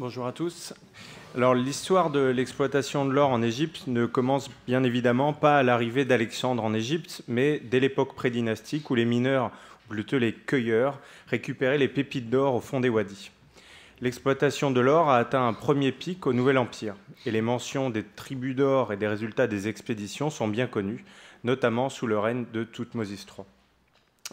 Bonjour à tous. Alors l'histoire de l'exploitation de l'or en Égypte ne commence bien évidemment pas à l'arrivée d'Alexandre en Égypte, mais dès l'époque prédynastique où les mineurs, ou plutôt les cueilleurs, récupéraient les pépites d'or au fond des wadis. L'exploitation de l'or a atteint un premier pic au Nouvel Empire, et les mentions des tribus d'or et des résultats des expéditions sont bien connues, notamment sous le règne de Toutmosis III.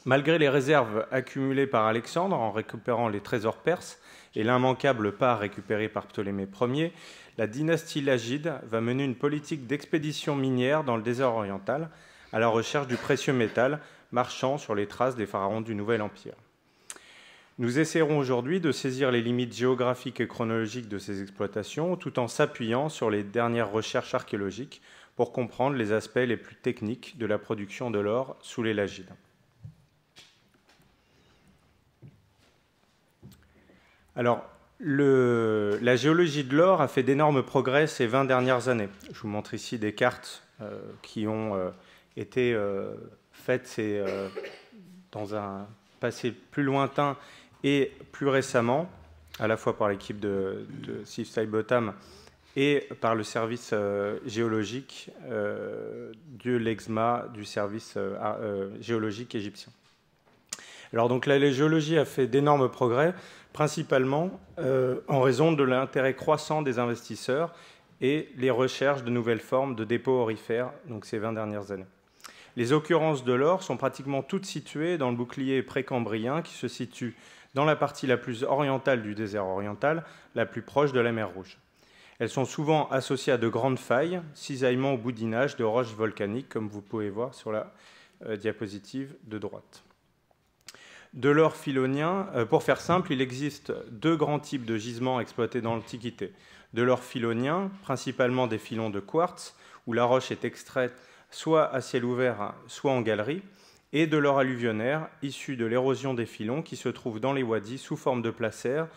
Malgré les réserves accumulées par Alexandre en récupérant les trésors perses et l'immanquable part récupérée par Ptolémée Ier, la dynastie lagide va mener une politique d'expédition minière dans le désert oriental à la recherche du précieux métal, marchant sur les traces des pharaons du Nouvel Empire. Nous essaierons aujourd'hui de saisir les limites géographiques et chronologiques de ces exploitations tout en s'appuyant sur les dernières recherches archéologiques pour comprendre les aspects les plus techniques de la production de l'or sous les lagides. Alors, la géologie de l'or a fait d'énormes progrès ces 20 dernières années. Je vous montre ici des cartes euh, qui ont euh, été euh, faites dans un passé plus lointain et plus récemment, à la fois par l'équipe de, de Steve et par le service géologique de l'EXMA, du service géologique égyptien. Alors donc la géologie a fait d'énormes progrès principalement euh, en raison de l'intérêt croissant des investisseurs et les recherches de nouvelles formes de dépôts orifères donc ces 20 dernières années. Les occurrences de l'or sont pratiquement toutes situées dans le bouclier précambrien qui se situe dans la partie la plus orientale du désert oriental, la plus proche de la mer Rouge. Elles sont souvent associées à de grandes failles, cisaillements ou boudinages de roches volcaniques, comme vous pouvez voir sur la euh, diapositive de droite. De l'or philonien, euh, pour faire simple, il existe deux grands types de gisements exploités dans l'Antiquité. De l'or philonien, principalement des filons de quartz, où la roche est extraite soit à ciel ouvert, soit en galerie, et de l'or alluvionnaire, issu de l'érosion des filons qui se trouve dans les wadis sous forme de placères,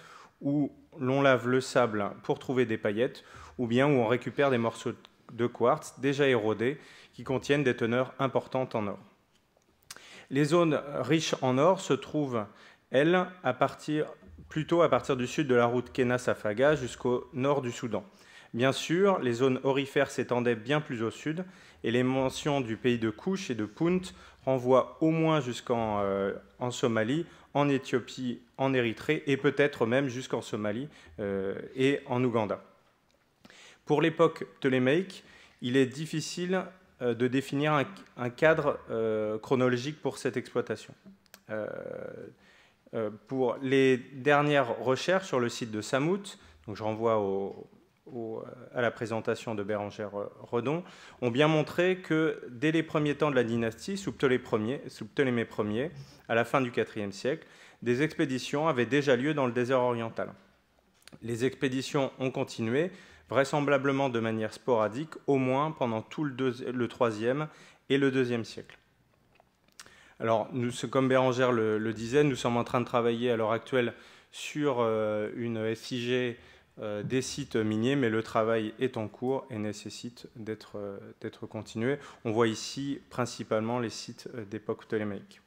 où l'on lave le sable pour trouver des paillettes, ou bien où on récupère des morceaux de quartz déjà érodés qui contiennent des teneurs importantes en or. Les zones riches en or se trouvent, elles, à partir, plutôt à partir du sud de la route Kena-Safaga jusqu'au nord du Soudan. Bien sûr, les zones orifères s'étendaient bien plus au sud, et les mentions du pays de Kouch et de Punt renvoient au moins jusqu'en euh, Somalie, en Éthiopie, en Érythrée, et peut-être même jusqu'en Somalie euh, et en Ouganda. Pour l'époque ptolémaïque, il est difficile euh, de définir un, cadre euh, chronologique pour cette exploitation. Euh, pour les dernières recherches sur le site de Samout, donc je renvoie à la présentation de Bérangère Redon, ont bien montré que dès les premiers temps de la dynastie, sous Ptolémée Ier, à la fin du IVe siècle, des expéditions avaient déjà lieu dans le désert oriental. Les expéditions ont continué vraisemblablement de manière sporadique, au moins pendant tout le, IIIe troisième et le deuxième siècle. Alors, comme Bérangère le, disait, nous sommes en train de travailler à l'heure actuelle sur euh, une SIG euh, des sites miniers, mais le travail est en cours et nécessite d'être, euh, d'être continué. On voit ici principalement les sites d'époque ptolémaïque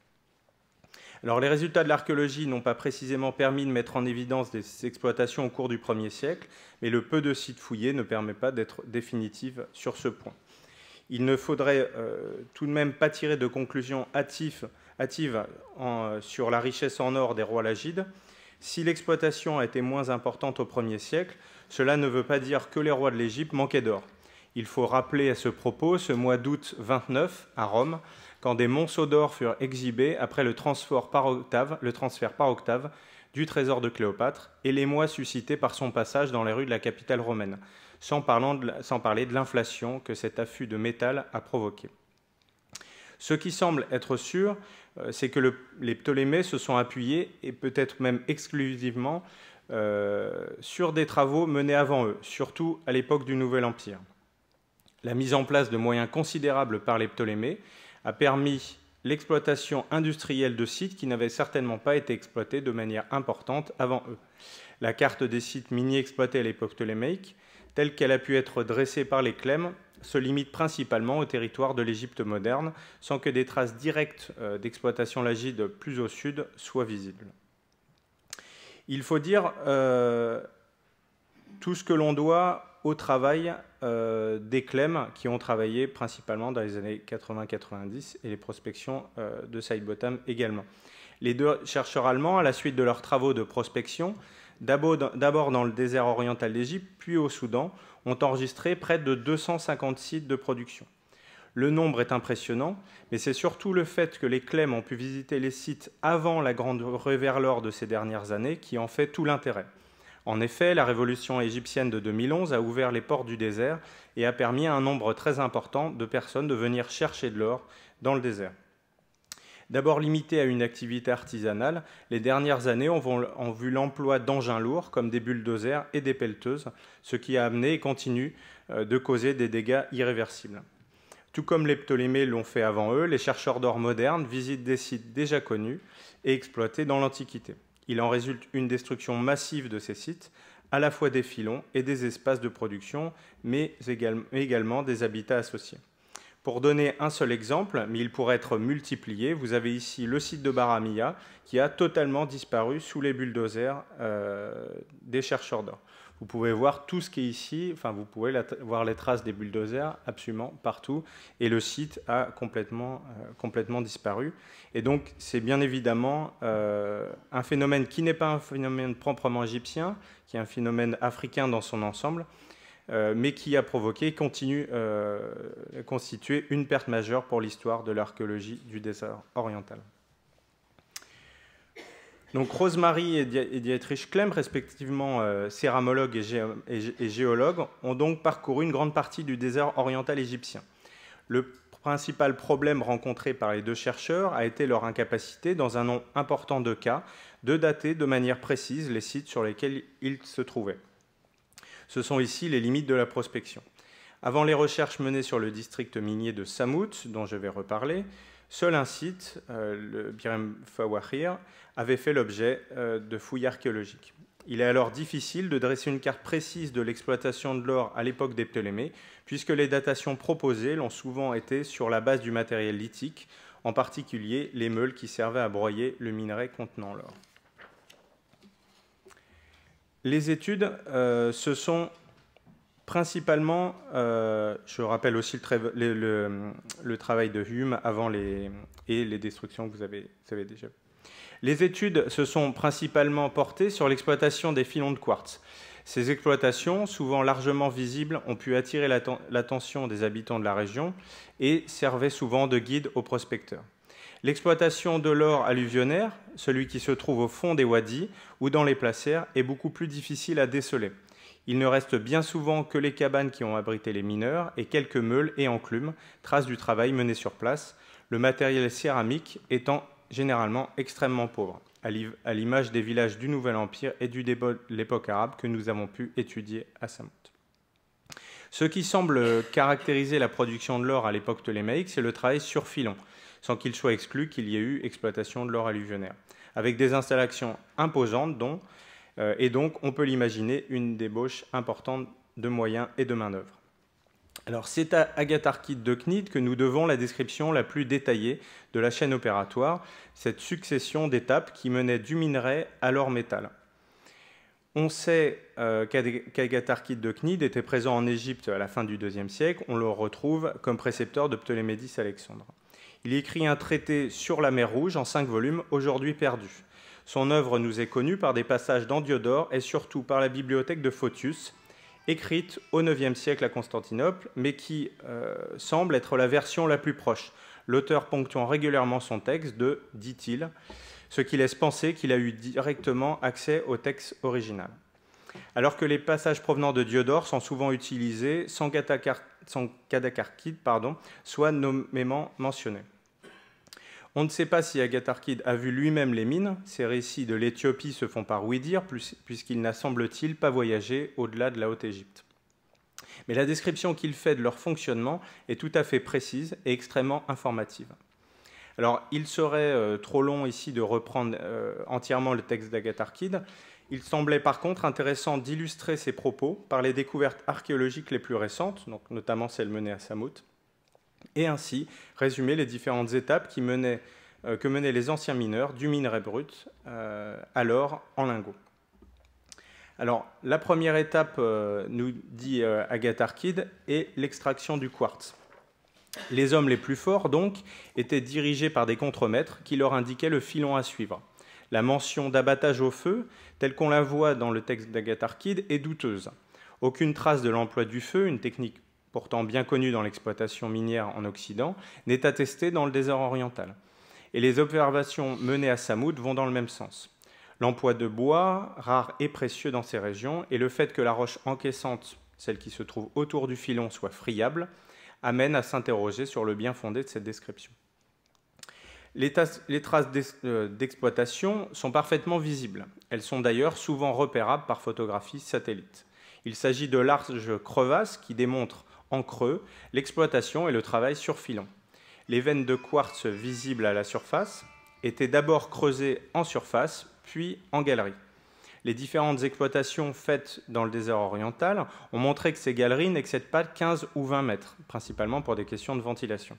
les résultats de l'archéologie n'ont pas précisément permis de mettre en évidence des exploitations au cours du 1er siècle, mais le peu de sites fouillés ne permet pas d'être définitive sur ce point. Il ne faudrait euh, tout de même pas tirer de conclusions hâtives, euh, sur la richesse en or des rois lagides. Si l'exploitation a été moins importante au 1er siècle, cela ne veut pas dire que les rois de l'Égypte manquaient d'or. Il faut rappeler à ce propos ce mois d'août 29 à Rome, quand des monceaux d'or furent exhibés après le transfert par octave, le transfert par octave du trésor de Cléopâtre et les mois suscités par son passage dans les rues de la capitale romaine, sans, parler de l'inflation que cet affût de métal a provoqué. Ce qui semble être sûr, euh, c'est que les Ptolémées se sont appuyés, et peut-être même exclusivement, euh, sur des travaux menés avant eux, surtout à l'époque du Nouvel Empire. La mise en place de moyens considérables par les Ptolémées a permis l'exploitation industrielle de sites qui n'avaient certainement pas été exploités de manière importante avant eux. La carte des sites miniers exploités à l'époque ptolémaïque, telle qu'elle a pu être dressée par les clèmes, se limite principalement au territoire de l'Égypte moderne, sans que des traces directes euh, d'exploitation lagide plus au sud soient visibles. Il faut dire euh, tout ce que l'on doit au travail euh, des CLEM qui ont travaillé principalement dans les années 80-90 et les prospections euh, de saïd Bottom également. Les deux chercheurs allemands, à la suite de leurs travaux de prospection, d'abord dans le désert oriental d'Égypte, puis au Soudan, ont enregistré près de 250 sites de production. Le nombre est impressionnant, mais c'est surtout le fait que les CLEM ont pu visiter les sites avant la grande reverlore de ces dernières années qui en fait tout l'intérêt. En effet, la révolution égyptienne de 2011 a ouvert les portes du désert et a permis à un nombre très important de personnes de venir chercher de l'or dans le désert. D'abord limitée à une activité artisanale, les dernières années ont vu l'emploi d'engins lourds comme des bulldozers et des pelleteuses, ce qui a amené et continue euh, de causer des dégâts irréversibles. Tout comme les Ptolémées l'ont fait avant eux, les chercheurs d'or modernes visitent des sites déjà connus et exploités dans l'Antiquité. Il en résulte une destruction massive de ces sites, à la fois des filons et des espaces de production, mais également des habitats associés. Pour donner un seul exemple, mais il pourrait être multiplié, vous avez ici le site de Baramia qui a totalement disparu sous les bulldozers euh, des chercheurs d'or. Vous pouvez voir tout ce qui est ici, enfin vous pouvez voir les traces des bulldozers absolument partout, et le site a complètement, euh, disparu. Et donc c'est bien évidemment euh, un phénomène qui n'est pas un phénomène proprement égyptien, qui est un phénomène africain dans son ensemble, euh, mais qui a provoqué et continue à constituer une perte majeure pour l'histoire de l'archéologie du désert oriental. Donc Rosemary et, Dietrich Klemm, respectivement euh, céramologues et, et, géologues, ont donc parcouru une grande partie du désert oriental égyptien. Le principal problème rencontré par les deux chercheurs a été leur incapacité, dans un nombre important de cas, de dater de manière précise les sites sur lesquels ils se trouvaient. Ce sont ici les limites de la prospection. Avant les recherches menées sur le district minier de Samout, dont je vais reparler, seul un site, euh, le Birem Fawahir, avait fait l'objet euh, de fouilles archéologiques. Il est alors difficile de dresser une carte précise de l'exploitation de l'or à l'époque des Ptolémées, puisque les datations proposées l'ont souvent été sur la base du matériel lithique, en particulier les meules qui servaient à broyer le minerai contenant l'or. Les études euh, se sont Principalement, euh, je rappelle aussi le, travail de Hume avant les, et les destructions que vous avez, déjà Les études se sont principalement portées sur l'exploitation des filons de quartz. Ces exploitations, souvent largement visibles, ont pu attirer l'attention des habitants de la région et servaient souvent de guide aux prospecteurs. L'exploitation de l'or alluvionnaire, celui qui se trouve au fond des wadis ou dans les placères, est beaucoup plus difficile à déceler. Il ne reste bien souvent que les cabanes qui ont abrité les mineurs et quelques meules et enclumes, traces du travail mené sur place, le matériel céramique étant généralement extrêmement pauvre, à l'image des villages du Nouvel Empire et du de l'époque arabe que nous avons pu étudier à Samoth. Ce qui semble caractériser la production de l'or à l'époque tolémaïque, c'est le travail sur filon, sans qu'il soit exclu qu'il y ait eu exploitation de l'or alluvionnaire, avec des installations imposantes dont euh, et donc, on peut l'imaginer, une débauche importante de moyens et de main-d'œuvre. Alors, c'est à Agatharchide de Cnide que nous devons la description la plus détaillée de la chaîne opératoire, cette succession d'étapes qui menait du minerai à l'or métal. On sait euh, de Cnide était présent en Égypte à la fin du IIe siècle. On le retrouve comme précepteur de Ptolémédis Alexandre. Il écrit un traité sur la mer Rouge en cinq volumes, aujourd'hui perdu. Son œuvre nous est connue par des passages dans Diodore et surtout par la bibliothèque de Photius, écrite au IXe siècle à Constantinople, mais qui euh, semble être la version la plus proche, l'auteur ponctuant régulièrement son texte de « dit-il », ce qui laisse penser qu'il a eu directement accès au texte original. Alors que les passages provenant de Diodore sont souvent utilisés sans, cadacarchide pardon, soit nommément mentionnés. On ne sait pas si Agatharchide a vu lui-même les mines. Ses récits de l'Éthiopie se font par oui-dire, puisqu'il n'a, semble-t-il, pas voyagé au-delà de la Haute-Égypte. Mais la description qu'il fait de leur fonctionnement est tout à fait précise et extrêmement informative. Alors, il serait euh, trop long ici de reprendre euh, entièrement le texte d'Agatharchide. Il semblait par contre intéressant d'illustrer ses propos par les découvertes archéologiques les plus récentes, donc notamment celles menées à Samut et ainsi résumer les différentes étapes euh, que menaient les anciens mineurs du minerai brut, euh, alors en lingots. Alors, la première étape, euh, nous dit Agatharchide est l'extraction du quartz. Les hommes les plus forts, donc, étaient dirigés par des contremaîtres qui leur indiquaient le filon à suivre. La mention d'abattage au feu, telle qu'on la voit dans le texte d'Agatha est douteuse. Aucune trace de l'emploi du feu, une technique pourtant bien connu dans l'exploitation minière en Occident, n'est attesté dans le désert oriental. Et les observations menées à Samoud vont dans le même sens. L'emploi de bois, rare et précieux dans ces régions, et le fait que la roche encaissante, celle qui se trouve autour du filon, soit friable, amène à s'interroger sur le bien fondé de cette description. les traces euh, d'exploitation sont parfaitement visibles. Elles sont d'ailleurs souvent repérables par photographie satellite. Il s'agit de larges crevasses qui démontrent en creux, l'exploitation et le travail sur filon. Les veines de quartz visibles à la surface étaient d'abord creusées en surface, puis en galerie. Les différentes exploitations faites dans le désert oriental ont montré que ces galeries n'excèdent pas 15 ou 20 mètres, principalement pour des questions de ventilation.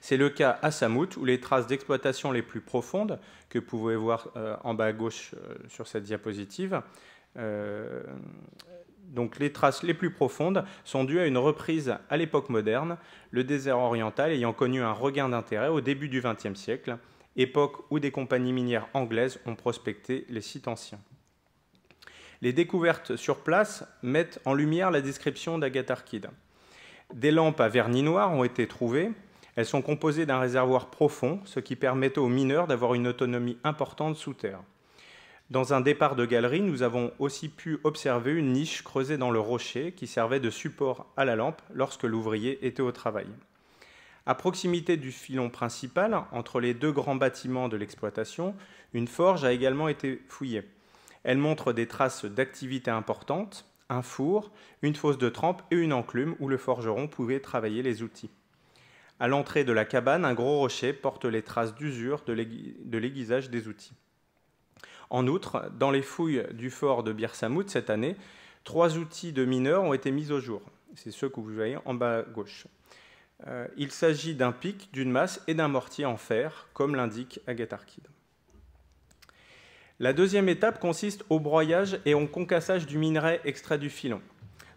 C'est le cas à Samout, où les traces d'exploitation les plus profondes, que vous pouvez voir euh, en bas à gauche euh, sur cette diapositive, euh, donc les traces les plus profondes sont dues à une reprise à l'époque moderne, le désert oriental ayant connu un regain d'intérêt au début du XXe siècle, époque où des compagnies minières anglaises ont prospecté les sites anciens. Les découvertes sur place mettent en lumière la description d'Agatharchide. Des lampes à vernis noir ont été trouvées. Elles sont composées d'un réservoir profond, ce qui permettait aux mineurs d'avoir une autonomie importante sous terre. Dans un départ de galerie, nous avons aussi pu observer une niche creusée dans le rocher qui servait de support à la lampe lorsque l'ouvrier était au travail. À proximité du filon principal, entre les deux grands bâtiments de l'exploitation, une forge a également été fouillée. Elle montre des traces d'activité importantes, un four, une fosse de trempe et une enclume où le forgeron pouvait travailler les outils. À l'entrée de la cabane, un gros rocher porte les traces d'usure de l'aiguisage des outils. En outre, dans les fouilles du fort de Bir Samoud cette année, trois outils de mineurs ont été mis au jour. C'est ceux que vous voyez en bas à gauche. Euh, il s'agit d'un pic, d'une masse et d'un mortier en fer, comme l'indique Agatarchide. La deuxième étape consiste au broyage et au concassage du minerai extrait du filon.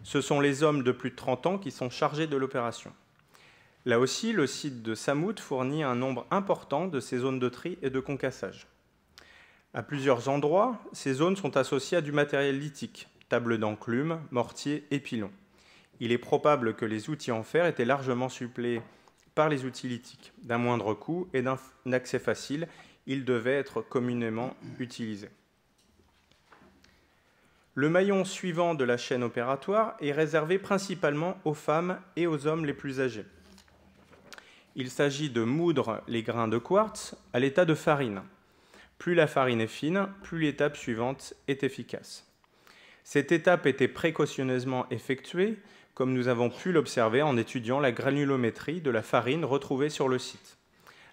Ce sont les hommes de plus de 30 ans qui sont chargés de l'opération. Là aussi, le site de Samout fournit un nombre important de ces zones de tri et de concassage. À plusieurs endroits, ces zones sont associées à du matériel lithique, table d'enclume, mortier et pilon. Il est probable que les outils en fer étaient largement supplés par les outils lithiques. D'un moindre coût et d'un accès facile, ils devaient être communément utilisés. Le maillon suivant de la chaîne opératoire est réservé principalement aux femmes et aux hommes les plus âgés. Il s'agit de moudre les grains de quartz à l'état de farine. Plus la farine est fine, plus l'étape suivante est efficace. Cette étape était précautionneusement effectuée, comme nous avons pu l'observer en étudiant la granulométrie de la farine retrouvée sur le site.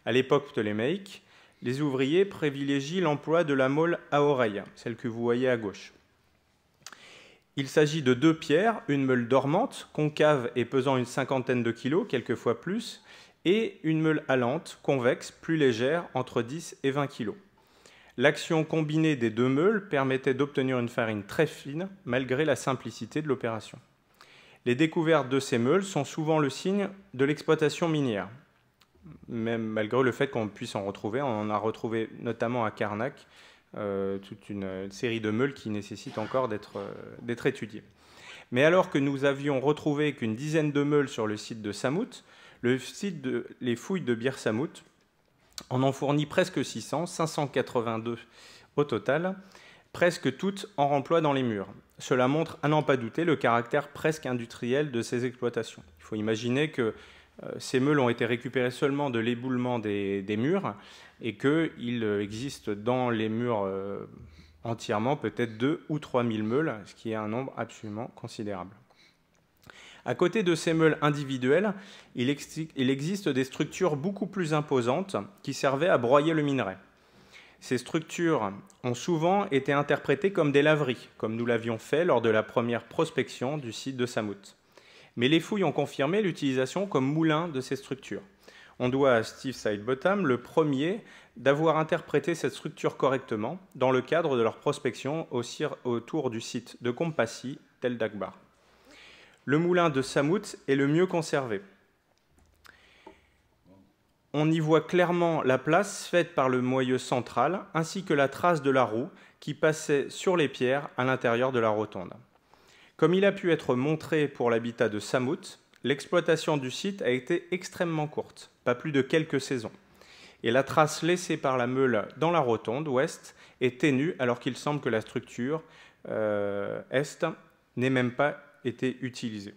À l'époque ptolémaïque, les ouvriers privilégient l'emploi de la molle à oreille, celle que vous voyez à gauche. Il s'agit de deux pierres, une meule dormante, concave et pesant une cinquantaine de kilos, quelquefois plus, et une meule allante, convexe, plus légère, entre 10 et 20 kilos. L'action combinée des deux meules permettait d'obtenir une farine très fine malgré la simplicité de l'opération. Les découvertes de ces meules sont souvent le signe de l'exploitation minière. Même malgré le fait qu'on puisse en retrouver, on en a retrouvé notamment à Carnac euh, toute une série de meules qui nécessitent encore euh, d'être étudiées. Mais alors que nous avions retrouvé qu'une dizaine de meules sur le site de Samout, le site de, les fouilles de Bir Samout on en fournit presque 600, 582 au total, presque toutes en remploi dans les murs. Cela montre, à n'en pas douter, le caractère presque industriel de ces exploitations. Il faut imaginer que euh, ces meules ont été récupérées seulement de l'éboulement des, murs et qu'il euh, existe dans les murs euh, entièrement peut-être 2 ou 3 000 meules, ce qui est un nombre absolument considérable. À côté de ces meules individuelles, il, existe des structures beaucoup plus imposantes qui servaient à broyer le minerai. Ces structures ont souvent été interprétées comme des laveries, comme nous l'avions fait lors de la première prospection du site de Samout. Mais les fouilles ont confirmé l'utilisation comme moulin de ces structures. On doit à Steve Sidebottom, le premier, d'avoir interprété cette structure correctement dans le cadre de leur prospection autour du site de Compassy, Tel Dagbar le moulin de Samout est le mieux conservé. On y voit clairement la place faite par le moyeu central ainsi que la trace de la roue qui passait sur les pierres à l'intérieur de la rotonde. Comme il a pu être montré pour l'habitat de Samout, l'exploitation du site a été extrêmement courte, pas plus de quelques saisons. Et la trace laissée par la meule dans la rotonde ouest est ténue alors qu'il semble que la structure euh, est n'est même pas été utilisé.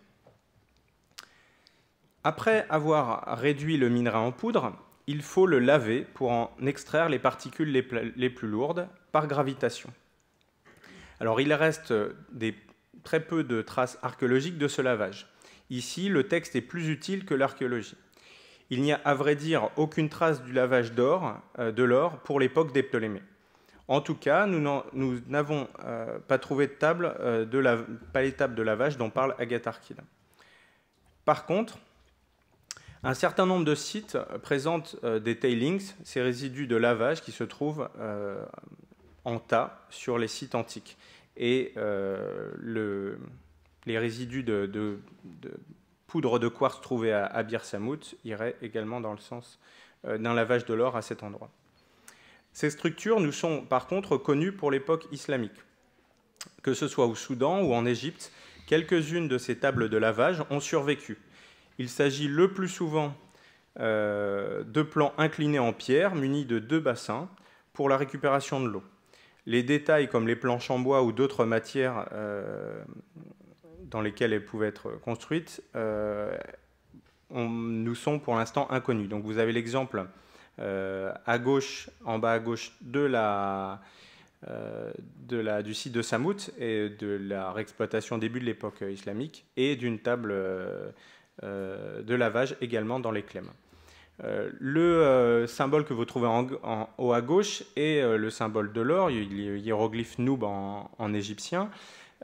Après avoir réduit le minerai en poudre, il faut le laver pour en extraire les particules les plus lourdes par gravitation. Alors il reste des, très peu de traces archéologiques de ce lavage. Ici, le texte est plus utile que l'archéologie. Il n'y a à vrai dire aucune trace du lavage d'or, euh, de l'or pour l'époque des Ptolémées. En tout cas, nous n'avons euh, pas trouvé de table, euh, de de lavage dont parle Agathe Par contre, un certain nombre de sites présentent euh, des tailings, ces résidus de lavage qui se trouvent en tas sur les sites antiques. Et les résidus de, poudre de quartz trouvés à, à Bir Samout iraient également dans le sens d'un lavage de l'or à cet endroit. Ces structures nous sont par contre connues pour l'époque islamique. Que ce soit au Soudan ou en Égypte, quelques-unes de ces tables de lavage ont survécu. Il s'agit le plus souvent euh, de plans inclinés en pierre munis de deux bassins pour la récupération de l'eau. Les détails comme les planches en bois ou d'autres matières euh, dans lesquelles elles pouvaient être construites euh, nous sont pour l'instant inconnus. Donc vous avez l'exemple euh, à gauche, en bas à gauche euh, de la, du site de Samout et de la réexploitation début de l'époque islamique et d'une table euh, de lavage également dans les clèmes le symbole que vous trouvez en, haut à gauche est le symbole de l'or, hiéroglyphe Noub en, en égyptien,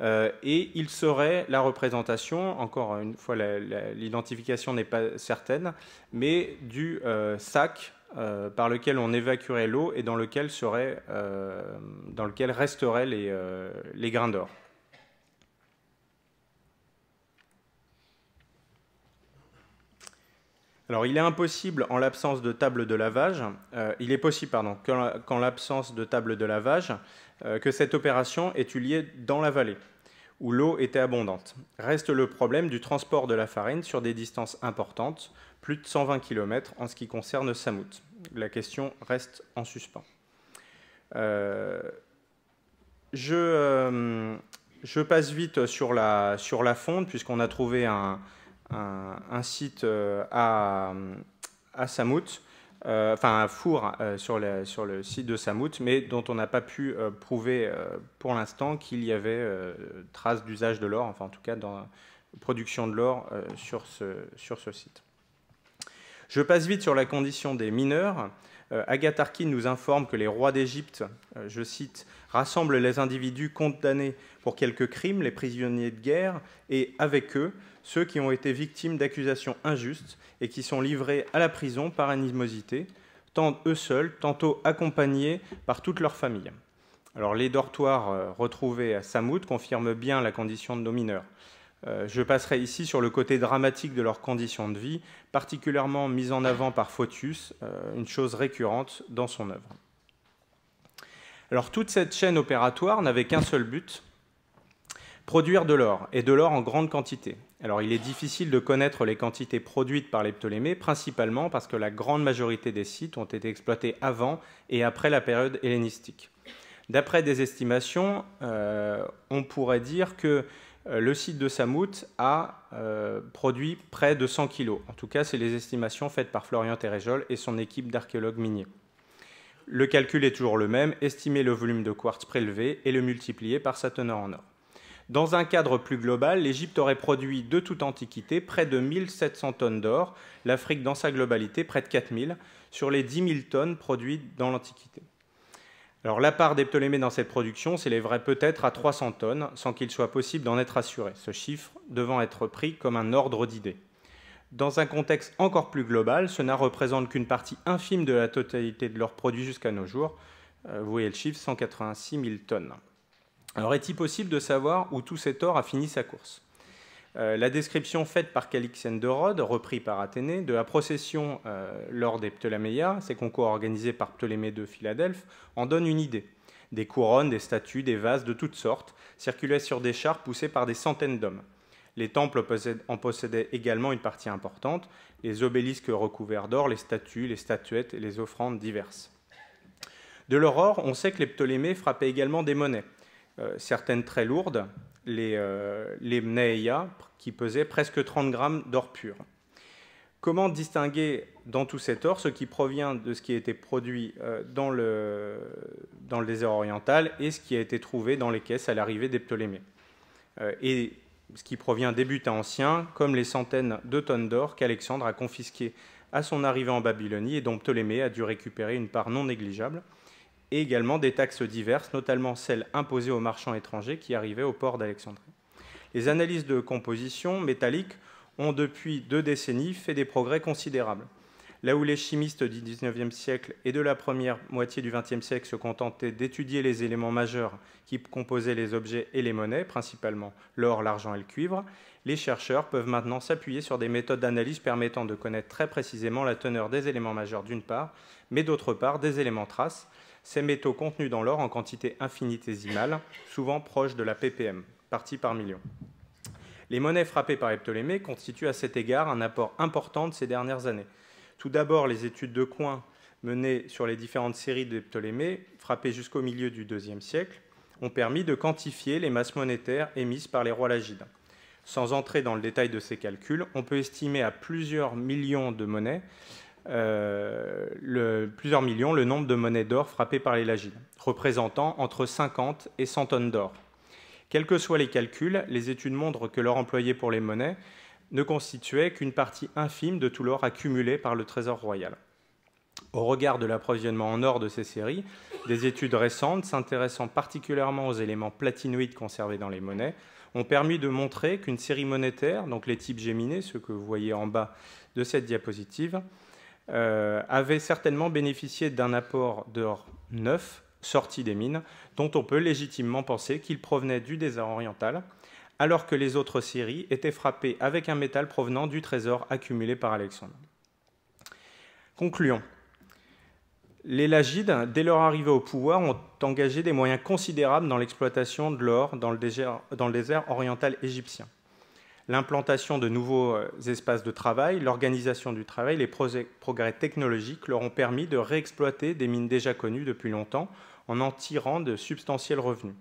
et il serait la représentation, encore une fois l'identification n'est pas certaine, mais du sac euh, par lequel on évacuerait l'eau et dans lequel, euh, resteraient euh, les, grains d'or. Alors, il est impossible en l'absence de table de lavage, il est possible, pardon, qu'en l'absence de table de lavage, que cette opération est liée dans la vallée où l'eau était abondante. Reste le problème du transport de la farine sur des distances importantes, plus de 120 km en ce qui concerne Samout. La question reste en suspens. Euh, euh, je, passe vite sur la, sur la fonte, puisqu'on a trouvé un, site euh, à, à Samout. Euh, enfin un four euh, sur, le site de Samout, mais dont on n'a pas pu euh, prouver pour l'instant qu'il y avait trace d'usage de l'or, enfin en tout cas dans production de l'or sur, ce, site. Je passe vite sur la condition des mineurs. Agatharki nous informe que les rois d'Égypte, je cite, rassemble les individus condamnés pour quelques crimes, les prisonniers de guerre, et avec eux, ceux qui ont été victimes d'accusations injustes et qui sont livrés à la prison par animosité, tant eux seuls, tantôt accompagnés par toute leur famille. Alors les dortoirs euh, retrouvés à Samout confirment bien la condition de nos mineurs. Euh, je passerai ici sur le côté dramatique de leurs conditions de vie, particulièrement mis en avant par Photius, euh, une chose récurrente dans son œuvre. Alors toute cette chaîne opératoire n'avait qu'un seul but, produire de l'or, et de l'or en grande quantité. Alors il est difficile de connaître les quantités produites par les Ptolémées, principalement parce que la grande majorité des sites ont été exploités avant et après la période hellénistique. D'après des estimations, euh, on pourrait dire que euh, le site de Samout a euh, produit près de 100 kg. En tout cas, c'est les estimations faites par Florian Téréjol et son équipe d'archéologues miniers. Le calcul est toujours le même, estimer le volume de quartz prélevé et le multiplier par sa teneur en or. Dans un cadre plus global, l'Égypte aurait produit de toute antiquité près de 1700 tonnes d'or, l'Afrique dans sa globalité près de 4000, sur les 10 000 tonnes produites dans l'Antiquité. Alors la part des Ptolémées dans cette production s'élèverait peut-être à 300 tonnes, sans qu'il soit possible d'en être assuré, ce chiffre devant être pris comme un ordre d'idée. Dans un contexte encore plus global, cela représente qu'une partie infime de la totalité de leurs produits jusqu'à nos jours. Euh, vous voyez le chiffre, 186 000 tonnes. Alors est-il possible de savoir où tout cet or a fini sa course euh, la description faite par Calixène de Rhodes, repris par Athénée, de la procession euh, lors des Ptoléméas, ces concours organisés par Ptolémée II Philadelphe, en donne une idée. Des couronnes, des statues, des vases de toutes sortes circulaient sur des chars poussés par des centaines d'hommes. Les temples en possédaient également une partie importante, les obélisques recouverts d'or, les statues, les statuettes et les offrandes diverses. De leur or, on sait que les Ptolémées frappaient également des monnaies, euh, certaines très lourdes, les, euh, qui pesaient presque 30 grammes d'or pur. Comment distinguer dans tout cet or ce qui provient de ce qui a été produit euh, dans le, dans désert oriental et ce qui a été trouvé dans les caisses à l'arrivée des Ptolémées euh, ce qui provient des buts anciens, comme les centaines de tonnes d'or qu'Alexandre a confisquées à son arrivée en Babylonie et dont Ptolémée a dû récupérer une part non négligeable, et également des taxes diverses, notamment celles imposées aux marchands étrangers qui arrivaient au port d'Alexandrie. Les analyses de composition métallique ont depuis deux décennies fait des progrès considérables. Là où les chimistes du 19e siècle et de la première moitié du 20 siècle se contentaient d'étudier les éléments majeurs qui composaient les objets et les monnaies, principalement l'or, l'argent et le cuivre, les chercheurs peuvent maintenant s'appuyer sur des méthodes d'analyse permettant de connaître très précisément la teneur des éléments majeurs d'une part, mais d'autre part des éléments traces, ces métaux contenus dans l'or en quantité infinitésimale, souvent proche de la ppm, partie par million. Les monnaies frappées par les constituent à cet égard un apport important de ces dernières années. Tout d'abord, les études de coin menées sur les différentes séries de Ptolémée, frappées jusqu'au milieu du IIe siècle, ont permis de quantifier les masses monétaires émises par les rois lagides. Sans entrer dans le détail de ces calculs, on peut estimer à plusieurs millions de monnaies, euh, plusieurs millions le nombre de monnaies d'or frappées par les lagides, représentant entre 50 et 100 tonnes d'or. Quels que soient les calculs, les études montrent que l'or employé pour les monnaies ne constituait qu'une partie infime de tout l'or accumulé par le Trésor royal. Au regard de l'approvisionnement en or de ces séries, des études récentes s'intéressant particulièrement aux éléments platinoïdes conservés dans les monnaies ont permis de montrer qu'une série monétaire, donc les types géminés, ceux que vous voyez en bas de cette diapositive, euh, avait certainement bénéficié d'un apport d'or neuf sorti des mines, dont on peut légitimement penser qu'il provenait du désert oriental, alors que les autres scieries étaient frappées avec un métal provenant du trésor accumulé par Alexandre. Concluons. Les Lagides, dès leur arrivée au pouvoir, ont engagé des moyens considérables dans l'exploitation de l'or dans, dans le désert oriental égyptien l'implantation de nouveaux euh, espaces de travail, l'organisation du travail, les progrès technologiques leur ont permis de réexploiter des mines déjà connues depuis longtemps en en tirant de substantiels revenus.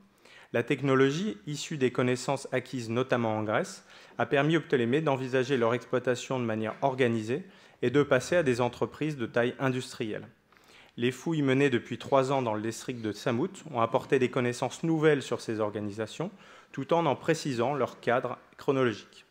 La technologie, issue des connaissances acquises notamment en Grèce, a permis aux Ptolémées d'envisager leur exploitation de manière organisée et de passer à des entreprises de taille industrielle. Les fouilles menées depuis trois ans dans le district de Samout ont apporté des connaissances nouvelles sur ces organisations, tout en en précisant leur cadre chronologique.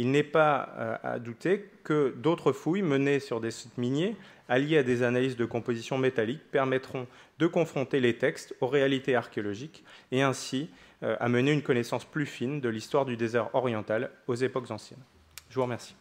Il n'est pas euh, à douter que d'autres fouilles menées sur des sites miniers, alliées à des analyses de composition métallique, permettront de confronter les textes aux réalités archéologiques et ainsi euh, amener une connaissance plus fine de l'histoire du désert oriental aux époques anciennes. Je vous remercie.